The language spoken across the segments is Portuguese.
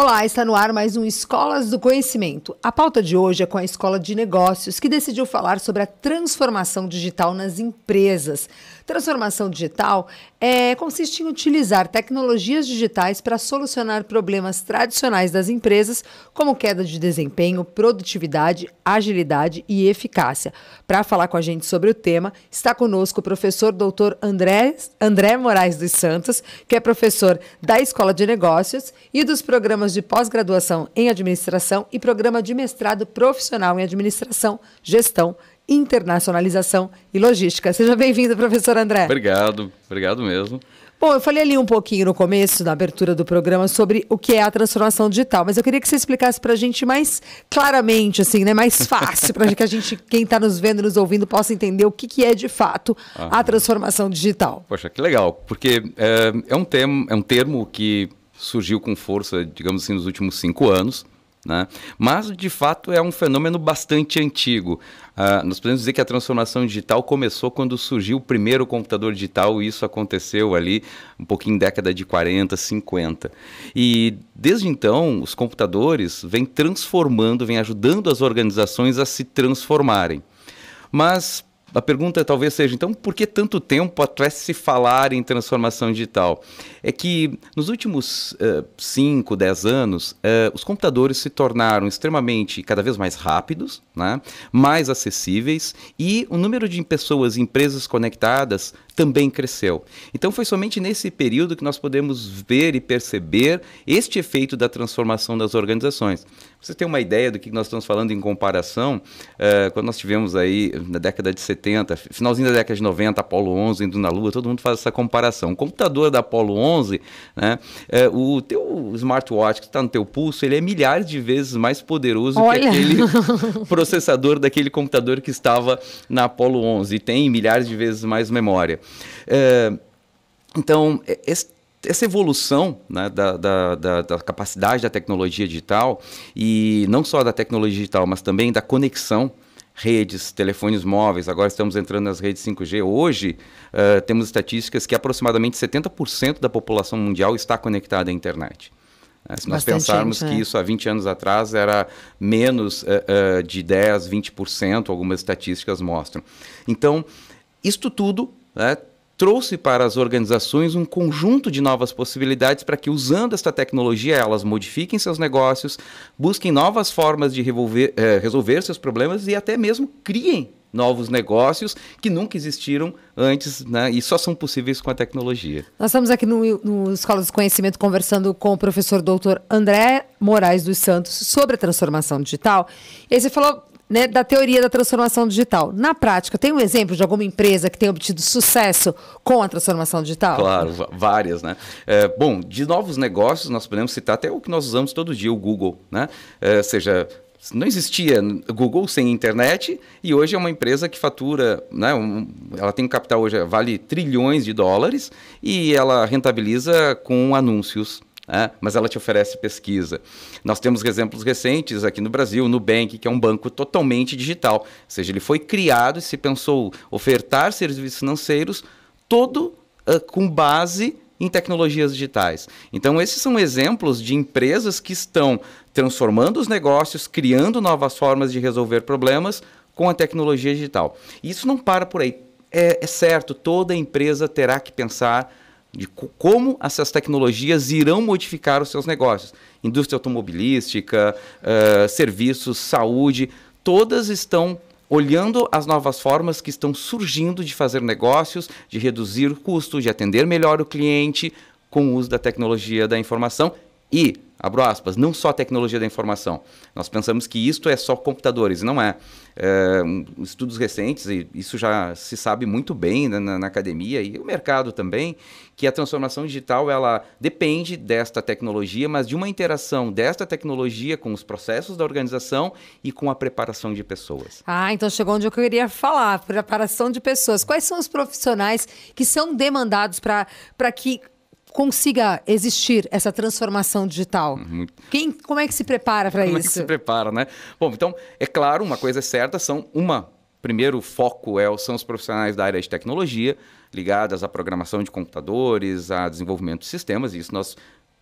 Olá, está no ar mais um Escolas do Conhecimento. A pauta de hoje é com a Escola de Negócios, que decidiu falar sobre a transformação digital nas empresas. Transformação digital é, consiste em utilizar tecnologias digitais para solucionar problemas tradicionais das empresas, como queda de desempenho, produtividade, agilidade e eficácia. Para falar com a gente sobre o tema, está conosco o professor Dr. André, André Moraes dos Santos, que é professor da Escola de Negócios e dos programas de pós-graduação em administração e programa de mestrado profissional em administração, gestão internacionalização e logística. Seja bem-vindo, professor André. Obrigado, obrigado mesmo. Bom, eu falei ali um pouquinho no começo, na abertura do programa, sobre o que é a transformação digital, mas eu queria que você explicasse para a gente mais claramente, assim, né? Mais fácil, para que a gente, quem está nos vendo, e nos ouvindo, possa entender o que, que é de fato ah, a transformação digital. Poxa, que legal, porque é, é, um, termo, é um termo que surgiu com força, digamos assim, nos últimos cinco anos. Né? Mas, de fato, é um fenômeno bastante antigo. Uh, nós podemos dizer que a transformação digital começou quando surgiu o primeiro computador digital, e isso aconteceu ali um pouquinho década de 40, 50. E desde então, os computadores vêm transformando, vêm ajudando as organizações a se transformarem. Mas a pergunta talvez seja, então, por que tanto tempo até se falar em transformação digital? É que nos últimos 5, uh, 10 anos, uh, os computadores se tornaram extremamente cada vez mais rápidos, né? mais acessíveis e o número de pessoas e empresas conectadas também cresceu. Então, foi somente nesse período que nós podemos ver e perceber este efeito da transformação das organizações. Você tem uma ideia do que nós estamos falando em comparação? Uh, quando nós tivemos aí, na década de 70, 70, finalzinho da década de 90, Apollo 11 indo na Lua, todo mundo faz essa comparação. O computador da Apollo 11, né, é, o teu smartwatch que está no teu pulso, ele é milhares de vezes mais poderoso Olha. que aquele processador daquele computador que estava na Apollo 11 e tem milhares de vezes mais memória. É, então, é, esse essa evolução né, da, da, da, da, capacidade da tecnologia digital, e não só da tecnologia digital, mas também da conexão redes, telefones móveis, agora estamos entrando nas redes 5G. Hoje, uh, temos estatísticas que aproximadamente 70% da população mundial está conectada à internet. Uh, se nós Bastante pensarmos gente, que é. isso há 20 anos atrás era menos uh, de 10, 20%, algumas estatísticas mostram. Então, isto tudo né, trouxe para as organizações um conjunto de novas possibilidades para que, usando esta tecnologia, elas modifiquem seus negócios, busquem novas formas de revolver, eh, resolver seus problemas e até mesmo criem novos negócios que nunca existiram antes né, e só são possíveis com a tecnologia. Nós estamos aqui no, no Escola do Conhecimento conversando com o professor doutor André Moraes dos Santos sobre a transformação digital. E aí você falou né, da teoria da transformação digital. Na prática, tem um exemplo de alguma empresa que tenha obtido sucesso com a transformação digital? Claro, várias, né? É, bom, de novos negócios, nós podemos citar até o que nós usamos todo dia, o Google, né? É, seja, não existia Google sem internet e hoje é uma empresa que fatura, né, um, ela tem um capital hoje, vale trilhões de dólares e ela rentabiliza com anúncios né? mas ela te oferece pesquisa. Nós temos exemplos recentes aqui no Brasil, o Nubank, que é um banco totalmente digital. Ou seja, ele foi criado e se pensou ofertar serviços financeiros todo uh, com base em tecnologias digitais. Então, esses são exemplos de empresas que estão transformando os negócios, criando novas formas de resolver problemas com a tecnologia digital. E isso não para por aí. É, é certo, toda empresa terá que pensar de como essas tecnologias irão modificar os seus negócios. Indústria automobilística, uh, serviços, saúde, todas estão olhando as novas formas que estão surgindo de fazer negócios, de reduzir o custo, de atender melhor o cliente com o uso da tecnologia da informação e, abro aspas, não só a tecnologia da informação. Nós pensamos que isto é só computadores, não é. é estudos recentes, e isso já se sabe muito bem né, na, na, academia e o mercado também, que a transformação digital ela depende desta tecnologia, mas de uma interação desta tecnologia com os processos da organização e com a preparação de pessoas. Ah, então chegou onde eu queria falar, preparação de pessoas. Quais são os profissionais que são demandados para que consiga existir essa transformação digital? Uhum. Quem, como é que se prepara para isso? Como é que se prepara, né? Bom, então, é claro, uma coisa é certa, são uma primeiro foco é, são os profissionais da área de tecnologia, ligadas à programação de computadores, a desenvolvimento de sistemas, e isso nós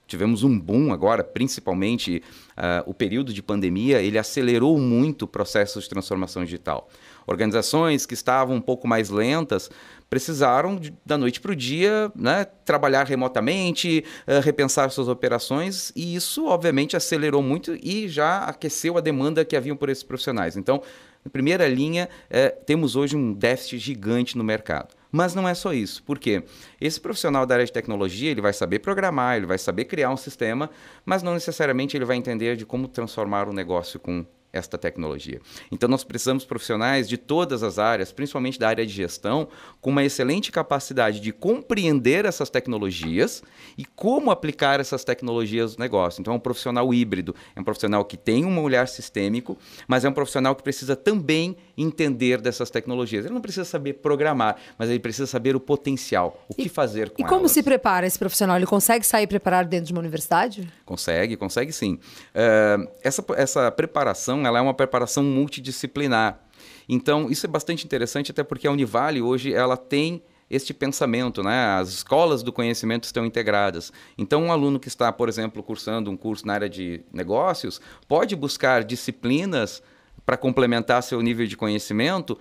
tivemos um boom agora, principalmente uh, o período de pandemia, ele acelerou muito o processo de transformação digital. Organizações que estavam um pouco mais lentas precisaram, de, da noite para o dia, né, trabalhar remotamente, uh, repensar suas operações, e isso, obviamente, acelerou muito e já aqueceu a demanda que haviam por esses profissionais. Então, na primeira linha, eh, temos hoje um déficit gigante no mercado. Mas não é só isso. porque Esse profissional da área de tecnologia, ele vai saber programar, ele vai saber criar um sistema, mas não necessariamente ele vai entender de como transformar o um negócio com esta tecnologia. Então, nós precisamos de profissionais de todas as áreas, principalmente da área de gestão, com uma excelente capacidade de compreender essas tecnologias e como aplicar essas tecnologias no negócio. Então, é um profissional híbrido, é um profissional que tem um olhar sistêmico, mas é um profissional que precisa também entender dessas tecnologias. Ele não precisa saber programar, mas ele precisa saber o potencial, o e, que fazer com elas. E como elas. se prepara esse profissional? Ele consegue sair preparado dentro de uma universidade? Consegue, consegue sim. Uh, essa, essa preparação ela é uma preparação multidisciplinar. Então, isso é bastante interessante, até porque a Univale hoje ela tem este pensamento, né? As escolas do conhecimento estão integradas. Então, um aluno que está, por exemplo, cursando um curso na área de negócios, pode buscar disciplinas para complementar seu nível de conhecimento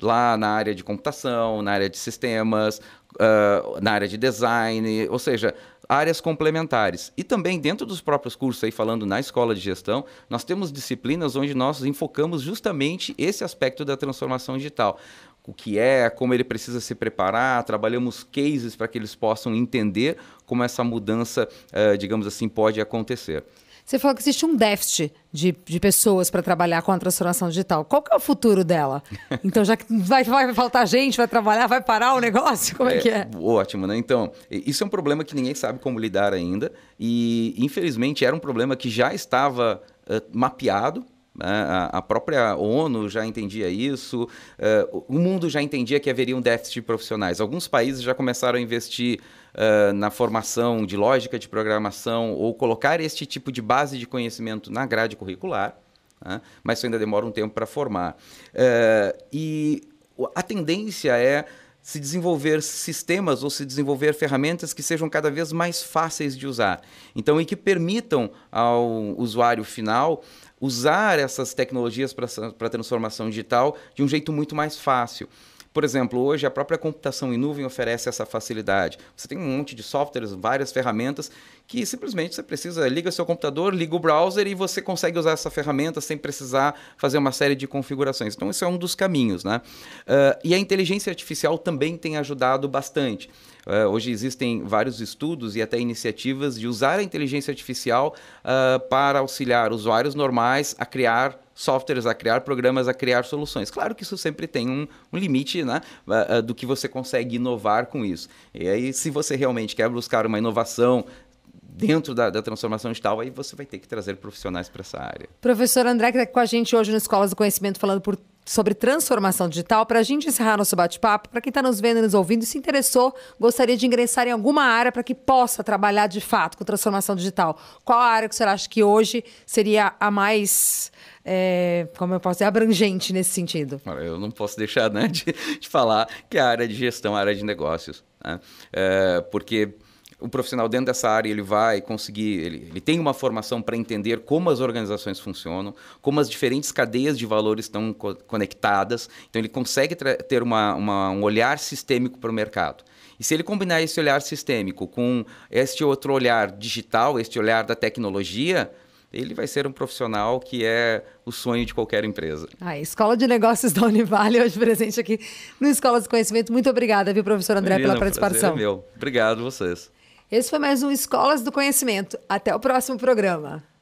lá na área de computação, na área de sistemas, uh, na área de design, ou seja, áreas complementares. E também dentro dos próprios cursos, aí falando na escola de gestão, nós temos disciplinas onde nós enfocamos justamente esse aspecto da transformação digital. O que é, como ele precisa se preparar, trabalhamos cases para que eles possam entender como essa mudança, eh, digamos assim, pode acontecer. Você falou que existe um déficit de, de pessoas para trabalhar com a transformação digital. Qual que é o futuro dela? Então, já que vai, vai faltar gente, vai trabalhar, vai parar o negócio? Como é, é que é? Ótimo, né? Então, isso é um problema que ninguém sabe como lidar ainda. E, infelizmente, era um problema que já estava uh, mapeado né? a própria ONU já entendia isso, eh, o mundo já entendia que haveria um déficit de profissionais. Alguns países já começaram a investir na formação de lógica de programação ou colocar este tipo de base de conhecimento na grade curricular, né? mas isso ainda demora um tempo para formar. Uh, e a tendência é se desenvolver sistemas ou se desenvolver ferramentas que sejam cada vez mais fáceis de usar. Então, e que permitam ao usuário final usar essas tecnologias para transformação digital de um jeito muito mais fácil. Por exemplo, hoje a própria computação em nuvem oferece essa facilidade. Você tem um monte de softwares, várias ferramentas que simplesmente você precisa liga seu computador, liga o browser e você consegue usar essa ferramenta sem precisar fazer uma série de configurações. Então esse é um dos caminhos, né? Uh, e a inteligência artificial também tem ajudado bastante. Uh, hoje existem vários estudos e até iniciativas de usar a inteligência artificial uh, para auxiliar usuários normais a criar softwares, a criar programas, a criar soluções. Claro que isso sempre tem um, um limite né, do que você consegue inovar com isso. E aí, se você realmente quer buscar uma inovação dentro da, da, transformação digital, aí você vai ter que trazer profissionais para essa área. Professor André, que está com a gente hoje no Escolas do Conhecimento, falando por, sobre transformação digital. Para a gente encerrar nosso bate-papo, para quem está nos vendo e nos ouvindo se interessou, gostaria de ingressar em alguma área para que possa trabalhar de fato com transformação digital. Qual a área que o senhor acha que hoje seria a mais. É, como eu posso dizer, abrangente nesse sentido. Eu não posso deixar né, de, de falar que é a área de gestão, a área de negócios. Né? É, porque o profissional dentro dessa área ele vai conseguir, ele, ele tem uma formação para entender como as organizações funcionam, como as diferentes cadeias de valores estão co conectadas, então ele consegue ter uma, uma, um olhar sistêmico para o mercado. E se ele combinar esse olhar sistêmico com este outro olhar digital, este olhar da tecnologia, ele vai ser um profissional que é o sonho de qualquer empresa. Ah, a Escola de Negócios da Univale, hoje presente aqui no Escola de Conhecimento. Muito obrigada, viu, professor André, pela é participação. é meu. Obrigado vocês. Esse foi mais um Escolas do Conhecimento. Até o próximo programa.